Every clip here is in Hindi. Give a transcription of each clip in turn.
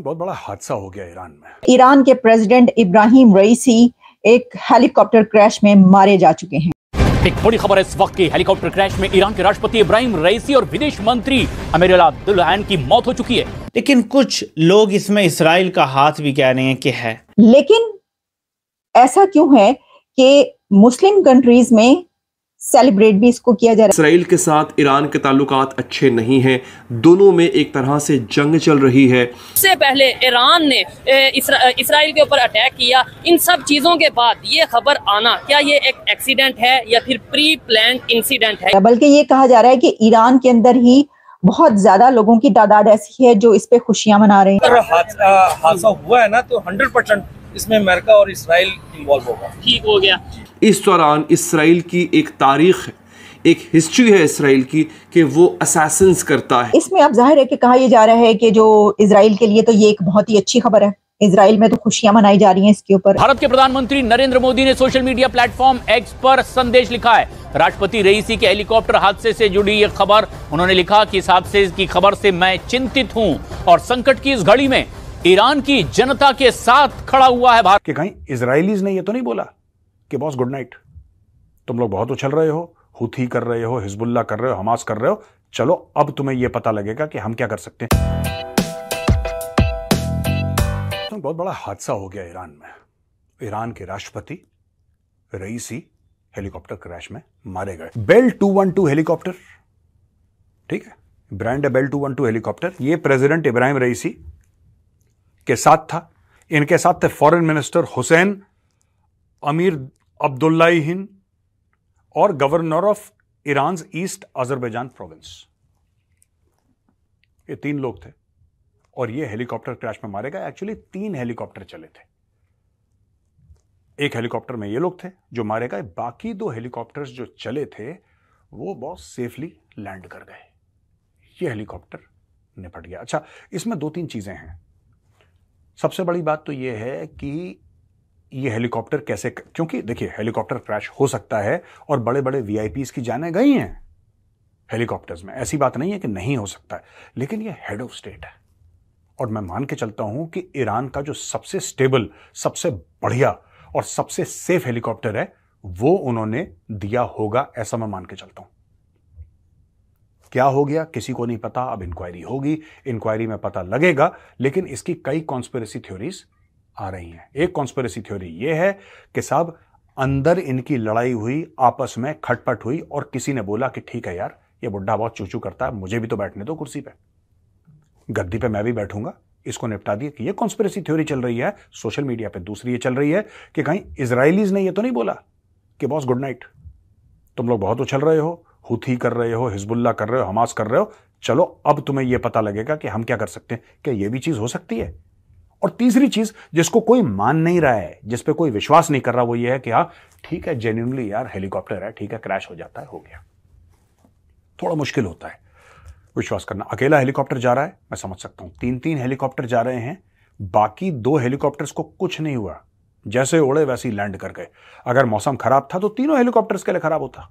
बहुत बड़ा हादसा हो गया ईरान में ईरान के प्रेसिडेंट इब्राहिम रईसी एक हेलीकॉप्टर क्रैश में मारे जा चुके हैं एक बड़ी खबर इस वक्त की हेलीकॉप्टर क्रैश में ईरान के राष्ट्रपति इब्राहिम रईसी और विदेश मंत्री अमेरुल्ला अब्दुल्लान की मौत हो चुकी है लेकिन कुछ लोग इसमें इसराइल का हाथ भी कह रहे हैं कि है लेकिन ऐसा क्यों है कि मुस्लिम कंट्रीज में सेलिब्रेट भी इसको किया जा रहा है इसराइल के साथ ईरान के ताल्लुक अच्छे नहीं हैं दोनों में एक तरह से जंग चल रही है सबसे पहले ईरान ने इसराइल के ऊपर अटैक किया इन सब चीज़ों के बाद ये खबर आना क्या ये एक एक्सीडेंट है या फिर प्री प्लान इंसिडेंट है बल्कि ये कहा जा रहा है की ईरान के अंदर ही बहुत ज्यादा लोगों की तादाद ऐसी है जो इस पे खुशियां मना रहे हैं हादसा हुआ है ना तो हंड्रेड इसमें अमेरिका और इसराइल इन्वॉल्व होगा ठीक हो गया इस दौरान इसराइल की एक तारीख है एक हिस्ट्री है इसराइल की कि वो असासिन्स करता है इसमें अब जाहिर है कि कहा यह जा रहा है कि जो इसराइल के लिए तो ये एक बहुत ही अच्छी खबर है इसराइल में तो खुशियां मनाई जा रही हैं इसके ऊपर भारत के प्रधानमंत्री नरेंद्र मोदी ने सोशल मीडिया प्लेटफॉर्म एक्स पर संदेश लिखा है राष्ट्रपति रईसी के हेलीकॉप्टर हादसे से जुड़ी ये खबर उन्होंने लिखा कि इस हादसे की खबर से मैं चिंतित हूं और संकट की इस घड़ी में ईरान की जनता के साथ खड़ा हुआ है भारत के कहीं इसराइलीज ने यह तो नहीं बोला कि बॉस गुड नाइट तुम लोग बहुत उछल रहे हो हुथी कर रहे हो हिजबुल्ला कर रहे हो हमास कर रहे हो चलो अब तुम्हें यह पता लगेगा कि हम क्या कर सकते हैं तो बहुत बड़ा हादसा हो गया ईरान में ईरान के राष्ट्रपति रईसी हेलीकॉप्टर क्रैश में मारे गए बेल 212 हेलीकॉप्टर ठीक है ब्रांड है बेल 212 हेलीकॉप्टर ये प्रेसिडेंट इब्राहिम रईसी के साथ था इनके साथ थे foreign minister Hussain Amir Abdollahian और governor of Iran East Azerbaijan province ये तीन लोग थे और ये हेलीकॉप्टर क्रैश में मारे गए एक्चुअली तीन हेलीकॉप्टर चले थे एक हेलीकॉप्टर में ये लोग थे जो मारे गए बाकी दो हेलीकॉप्टर्स जो चले थे वो बहुत सेफली लैंड कर गए ये हेलीकॉप्टर निपट गया अच्छा इसमें दो तीन चीजें हैं सबसे बड़ी बात तो ये है कि ये हेलीकॉप्टर कैसे क्योंकि देखिए हेलीकॉप्टर क्रैश हो सकता है और बड़े बड़े वी की जाने गई हैं हेलीकॉप्टर्स में ऐसी बात नहीं है कि नहीं हो सकता है लेकिन ये हेड ऑफ स्टेट है और मैं मान के चलता हूं कि ईरान का जो सबसे स्टेबल सबसे बढ़िया और सबसे सेफ हेलीकॉप्टर है वो उन्होंने दिया होगा ऐसा मैं मान के चलता हूं क्या हो गया किसी को नहीं पता अब इंक्वायरी होगी इंक्वायरी में पता लगेगा लेकिन इसकी कई कॉन्स्पेरेसी थ्योरीज आ रही हैं एक कॉन्स्पेरेसी थ्योरी ये है कि साहब अंदर इनकी लड़ाई हुई आपस में खटपट हुई और किसी ने बोला कि ठीक है यार ये बुढ़ा बहुत चूचू करता है मुझे भी तो बैठने दो कुर्सी पे गद्दी पे मैं भी बैठूंगा इसको निपटा दिया कि ये कॉन्स्पेरेसी थ्योरी चल रही है सोशल मीडिया पे दूसरी ये चल रही है कि कहीं इसराइलीज ने ये तो नहीं बोला कि बॉस गुड नाइट तुम लोग बहुत उछल रहे हो हुथी कर रहे हो हिजबुल्ला कर रहे हो हमास कर रहे हो चलो अब तुम्हें यह पता लगेगा कि हम क्या कर सकते हैं क्या यह भी चीज हो सकती है और तीसरी चीज जिसको कोई मान नहीं रहा है जिस पे कोई विश्वास नहीं कर रहा वो ये है कि हाँ ठीक है जेन्यूनली यार हेलीकॉप्टर है ठीक है क्रैश हो जाता है हो गया थोड़ा मुश्किल होता है विश्वास करना अकेला हेलीकॉप्टर जा रहा है मैं समझ सकता हूं तीन तीन हेलीकॉप्टर जा रहे हैं बाकी दो हेलीकॉप्टर्स को कुछ नहीं हुआ जैसे उड़े वैसे ही लैंड कर गए अगर मौसम खराब था तो तीनों हेलीकॉप्टर्स के लिए खराब होता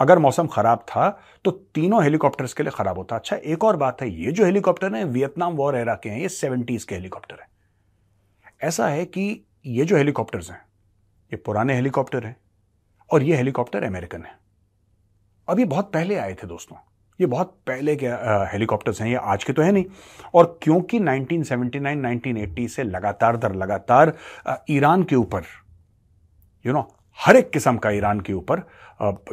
अगर मौसम खराब था तो तीनों हेलीकॉप्टर्स के लिए खराब होता अच्छा एक और बात है ये जो हेलीकॉप्टर है वियतनाम वॉर एरा के हैं ये सेवेंटीज के हेलीकॉप्टर है ऐसा है कि ये जो हेलीकॉप्टर्स हैं ये पुराने हेलीकॉप्टर हैं और ये हेलीकॉप्टर अमेरिकन है अब ये बहुत पहले आए थे दोस्तों ये बहुत पहले के हेलीकॉप्टर्स हैं ये आज के तो है नहीं और क्योंकि 1979 1980 से लगातार दर लगातार ईरान के ऊपर यू नो हर एक किस्म का ईरान के ऊपर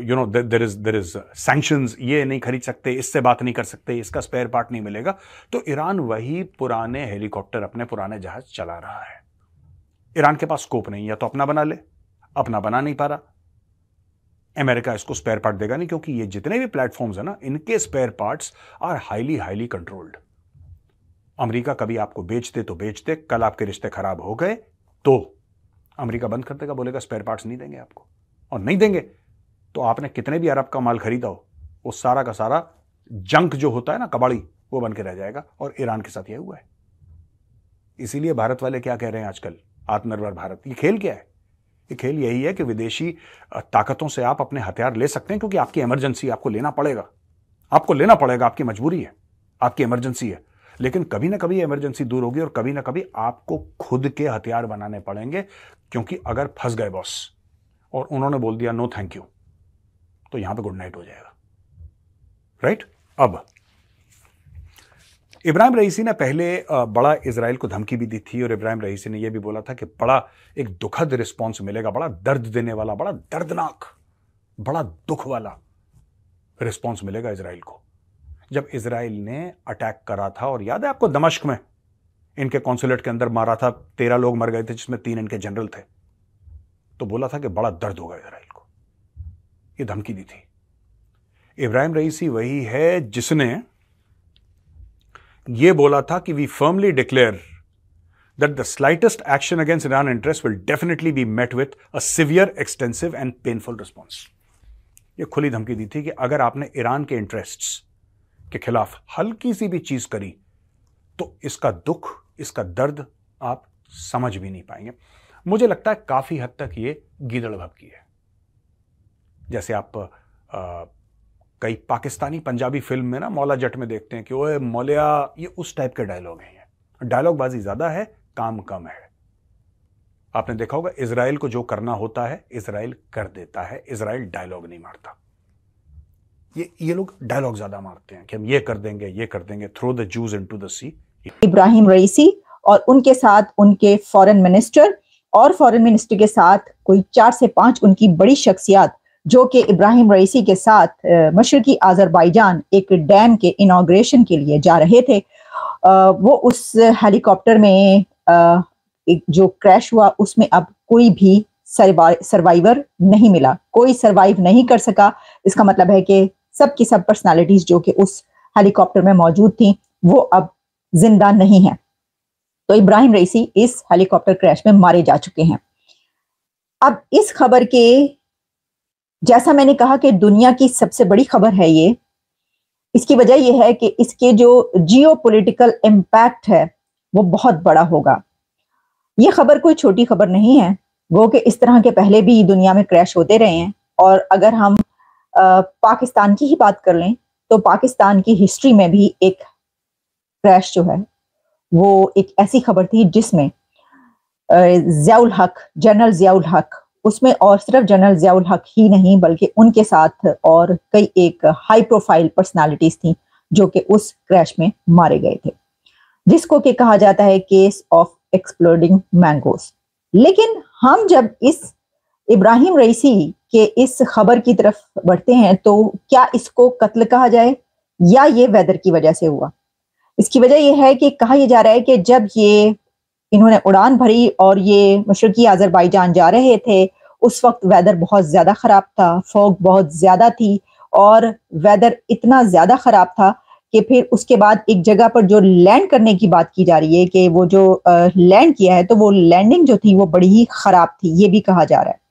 you know there is there is sanction ये नहीं खरीद सकते इससे बात नहीं कर सकते इसका स्पेयर पार्ट नहीं मिलेगा तो ईरान वही पुराने हेलीकॉप्टर अपने पुराने जहाज चला रहा है ईरान के पास स्कोप नहीं है तो अपना बना ले अपना बना नहीं पा रहा अमेरिका इसको स्पेयर पार्ट देगा नहीं क्योंकि ये जितने भी प्लेटफॉर्म्स है ना इनके spare parts are highly highly controlled America कभी आपको बेचते तो बेचते कल आपके रिश्ते खराब हो गए तो अमेरिका बंद कर देगा बोलेगा स्पेयर पार्ट्स नहीं देंगे आपको और नहीं देंगे तो आपने कितने भी अरब का माल खरीदा हो वो सारा का सारा जंक जो होता है ना कबाड़ी वो बन के रह जाएगा और ईरान के साथ यह हुआ है इसीलिए भारत वाले क्या कह रहे हैं आजकल आत्मनिर्भर भारत ये खेल क्या है ये खेल यही है कि विदेशी ताकतों से आप अपने हथियार ले सकते हैं क्योंकि आपकी इमरजेंसी आपको लेना पड़ेगा आपको लेना पड़ेगा आपकी मजबूरी है आपकी इमरजेंसी है लेकिन कभी ना कभी इमरजेंसी दूर होगी और कभी ना कभी आपको खुद के हथियार बनाने पड़ेंगे क्योंकि अगर फंस गए बॉस और उन्होंने बोल दिया नो थैंक यू तो यहां पे गुड नाइट हो जाएगा राइट अब इब्राहिम रईसी ने पहले बड़ा इसराइल को धमकी भी दी थी और इब्राहिम रईसी ने यह भी बोला था कि बड़ा एक दुखद रिस्पॉन्स मिलेगा बड़ा दर्द देने वाला बड़ा दर्दनाक बड़ा दुख वाला रिस्पॉन्स मिलेगा इसराइल को जब इसराइल ने अटैक करा था और याद है आपको दमश्क में इनके कॉन्सुलेट के अंदर मारा था तेरह लोग मर गए थे जिसमें तीन इनके जनरल थे तो बोला था कि बड़ा दर्द होगा इसराइल को ये धमकी दी थी इब्राहिम रईसी वही है जिसने ये बोला था कि we firmly declare that the slightest action against Iran interest will definitely be met with a severe extensive and painful response ये खुली धमकी दी थी कि अगर आपने ईरान के इंटरेस्ट्स के खिलाफ हल्की सी भी चीज़ करी तो इसका दुख इसका दर्द आप समझ भी नहीं पाएंगे मुझे लगता है काफ़ी हद तक ये गिदड़ भक्की है जैसे आप आ, कई पाकिस्तानी पंजाबी फिल्म में ना मौला जट में देखते हैं कि ओए मौलिया ये उस टाइप के डायलॉग हैं डायलॉग बाजी ज़्यादा है काम कम है आपने देखा होगा इसराइल को जो करना होता है इसराइल कर देता है इसराइल डायलॉग नहीं मारता ये ये लोग डायलॉग ज्यादा मारते हैं कि हम ये कर देंगे ये कर देंगे throw the Jews into the Ebrahim Raisi और उनके साथ उनके फॉरेन मिनिस्टर और फॉरेन मिनिस्टर के साथ कोई चार से पांच उनकी बड़ी शख्सियात जो कि इब्राहिम रईसी के साथ मशरकी आज़रबाईजान एक डैम के इनाग्रेशन के लिए जा रहे थे आ, वो उस हेलीकॉप्टर में आ, जो क्रैश हुआ उसमें अब कोई भी सर्वाइवर नहीं मिला कोई सर्वाइव नहीं कर सका इसका मतलब है कि सब सब पर्सनालिटीज जो कि उस हेलीकॉप्टर में मौजूद थी वो अब जिंदा नहीं है तो इब्राहिम रईसी इस हेलीकॉप्टर क्रैश में मारे जा चुके हैं अब इस खबर के जैसा मैंने कहा कि दुनिया की सबसे बड़ी खबर है ये इसकी वजह यह है कि इसके जो जियो पोलिटिकल इम्पैक्ट है वो बहुत बड़ा होगा ये खबर कोई छोटी खबर नहीं है वो कि इस तरह के पहले भी दुनिया में क्रैश होते रहे हैं और अगर हम पाकिस्तान की ही बात कर लें तो पाकिस्तान की हिस्ट्री में भी एक क्रैश जो है वो एक ऐसी खबर थी जिसमें जियाउल हक जनरल जियाउल हक उसमें और सिर्फ जनरल जियाउल हक ही नहीं बल्कि उनके साथ और कई एक हाई प्रोफाइल पर्सनालिटीज थी जो कि उस क्रैश में मारे गए थे जिसको कि कहा जाता है केस ऑफ एक्सप्लोडिंग मैंगोस लेकिन हम जब इस इब्राहिम रईसी कि इस खबर की तरफ बढ़ते हैं तो क्या इसको कत्ल कहा जाए या ये वेदर की वजह से हुआ इसकी वजह यह है कि कहा यह जा रहा है कि जब ये इन्होंने उड़ान भरी और ये मशरकी आज़रबाईजान जा रहे थे उस वक्त वेदर बहुत ज़्यादा ख़राब था फॉग बहुत ज़्यादा थी और वेदर इतना ज़्यादा ख़राब था कि फिर उसके बाद एक जगह पर जो लैंड करने की बात की जा रही है कि वो जो लैंड किया है तो वो लैंडिंग जो थी वो बड़ी ही ख़राब थी ये भी कहा जा रहा है